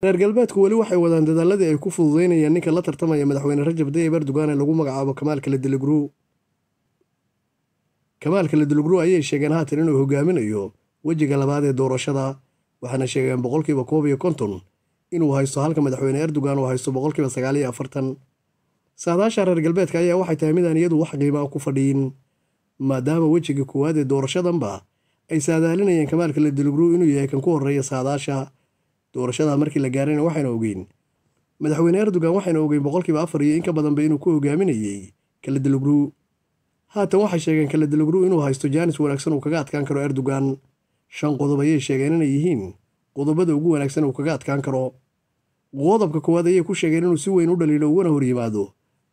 Reer galbeedku weli waxay wadaan dadaaladii ay ku fududaynayaan ninka la tartamaya madaxweyne Rajab dayib Erdogan ee lagu magacaabo Kamaal Kılıçdaroğlu. Kamaal Kılıçdaroğlu ayay sheegeen haatan inuu hogaaminayo wejiga labaad ee doorashada waxaana sheegeen boqolkiiba koob iyo konton inuu haysto halka madaxweyne Erdogan uu haysto boqolkiiba sagaal iyo afartan. Saadaasha reer galbeedka ayaa waxay tahay midaan iyadu wax qiimaa ku fadhiyin maadaama wejiga koowaad ee doorashadanba ay saadaalinayeen Kamaal Kılıçdaroğlu inuu yahay kan ku horreeya saadaasha doorashada markii la gaarayna waxayna ogeyn madaxweyne erdogan waxayna ogeyn boqolkiiba afar iyo inka badanba inuu ku hogaaminayey kaladalogru haatan waxay sheegeen kaladalogru inuu haysto janis wanaagsan uu kaga adkaan karo erdogan shan qodob ayay sheegeen inay yihiin qodobada ugu wanaagsan uu kaga adkaan karo qodobka koowaad ayay ku sheegeen inuu si weyn u dhaliilo ugana hor yimaado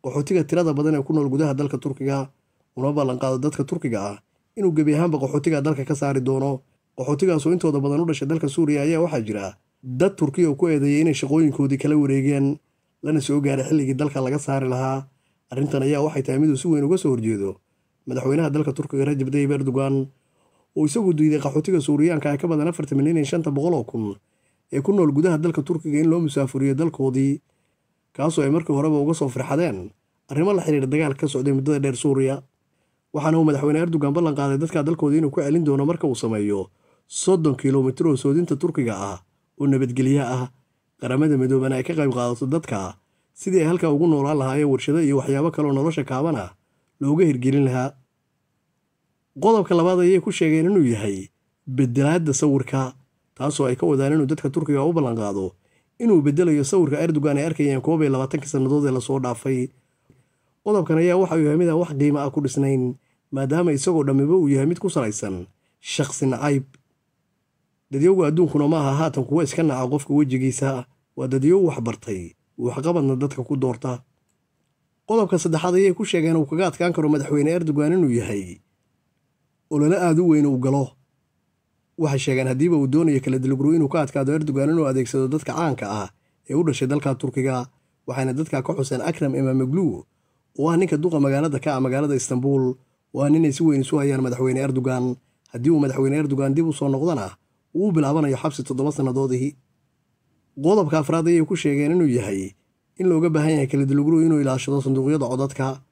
qaxootiga tirada badan ee ku nool gudaha dalka turkiga una ballanqaado dadka turkiga ah inuu gebi ahaanba qaxootiga dalka ka saari doono qaxootigaasoo intooda badan u dhashay dalka suuriya ayaa waxaa jira dad turkiya uu ku eedeeyay inay shaqooyinkoodii kala wareegeen lana soo gaaray xilligii dalka laga saari lahaa arrintan ayaa waxay tahay mid uu si weyn uga soo horjeedo madaxweynaha dalka turkiga rajab dayib erdogan oo isagu diiday qaxootiga suuriyaanka ee ka badan afartan milyan iyo shanta boqol oo kun ee ku nool gudaha dalka turkiga in loo musaafuriyo dalkoodii kaasoo ay markii horeba uga soo firxadeen arrimo la xiriira dagaal ka socday muddada dheer suuriya waxaana uu madaxweyne erdogan ballan qaaday dadka dalkooda inuu ku celin doono marka uu sameeyo soddon kilomitr oo soodinta turkiga ah oo nabadgelya ah qaramada midoobana ay ka qayb qaadato dadka ah sidii ay halkaa ugu noolaan lahaayeen warshado iyo waxyaabo kaleoo nolosha kaaban ah looga hirgelin lahaa qodobka labaad ayay ku sheegeen inuu yahay bedelaadda sawirka taasoo ay ka wadaan inuu dadka turkiga u ballanqaado inuu bedelayo sawirka erdogan ay arkayeen koob iyo labaatankii sannadood ee lasoo dhaafay qodobkan ayaa waxauu yahay midaan wax qiimo ah ku dhisnayn maadaama isagoo dhammiba uu yahay mid ku salaysan shaqsi nacayb dadyowga adduunkuna maaha haatan kuwa iska naca qofka wejigiisa ah waa dadyow waxbartay waxqabadna dadka ku doortaa qodobka saddexaad ayay ku sheegeen uu kaga adkaan karo madaxweyne erdogan inuu yahay olole aad u weyn uu galo waxay sheegeen haddiiba uu doonayo kala dilguru inuu ka adkaado erdogan inuu adeegsado dadka caanka ah ee u dhashay dalka turkiga waxayna dadkaa ka xuseen akram imaamagluw oo ah ninka duqa magaalada ka ah magaalada istanbul oo ah ninay si weyn isu hayaan madaxweyne erdogan haddii uu madaxweyne erdogan dib u soo noqdana wuu bilaabanayo xabsi toddoba sannadoodihii qodobka afraad ayay ku sheegeen inuu yahay in looga baahan yahay kalidulugruhu inuu ilaashado sanduuqyada codadka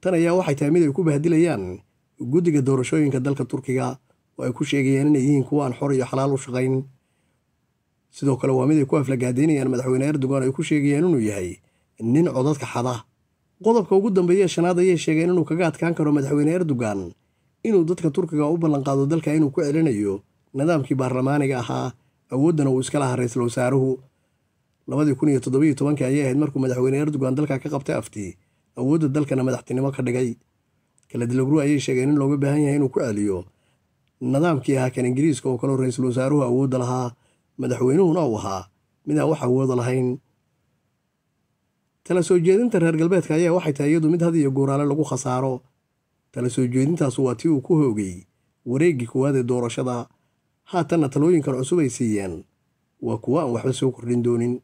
tan ayaa waxay tahay mid ay ku bahdilayaan guddiga doorashooyinka dalka turkiga oo ay ku sheegayaan inay yihiin kuwa aan xor iyo xalaal u shaqayn sidoo kale waa mid ay ku aflagaadeynayaan madaxweyne erdogan ay ku sheegayaan inuu yahay nin codadka xada qodobka ugu dambeeyee shanaad ayay sheegeen inuu kaga adkaan karo madaxweyne erdogan inuu dadka turkiga u ballanqaado dalka inuu ku celinayo nidaamkii baarlamaaniga ahaa awooddana uu iska lahaa ra-iisul wasaaruhu labadii kun iyo toddobiyo tobankii ayay ahayd markuu madaxweyne erdogan dalka ka qabtay afti awoodda dalkana madaxtinimo ka dhigay kaladilogru ayay sheegeen in looga baahan yahay inuu ku celiyo nidaamkii ahaa kan ingiriiska oo kaleo ra-iisul wasaaruhu awoodda lahaa madaxweynuhuna uu ahaa midaa wax awooda lahayn tala soo jeedinta reer galbeedka ayaa waxay tahay iyadu mid had iyo guuraale lagu khasaaro tala soo jeedintaasu waa tii uu ku hoogay wareeggii koowaad ee doorashada haatanna talooyinkan cusub ay siiyeen waa kuwo aan waxba soo kordhin doonin